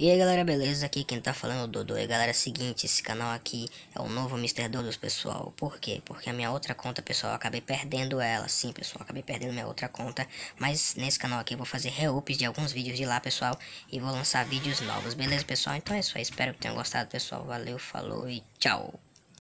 E aí galera, beleza? Aqui quem tá falando é o Dodô. E galera, é seguinte, esse canal aqui é o novo Mr. Dodos, pessoal. Por quê? Porque a minha outra conta, pessoal, eu acabei perdendo ela. Sim, pessoal, acabei perdendo minha outra conta. Mas nesse canal aqui eu vou fazer reups de alguns vídeos de lá, pessoal. E vou lançar vídeos novos, beleza, pessoal? Então é isso aí. Espero que tenham gostado, pessoal. Valeu, falou e tchau!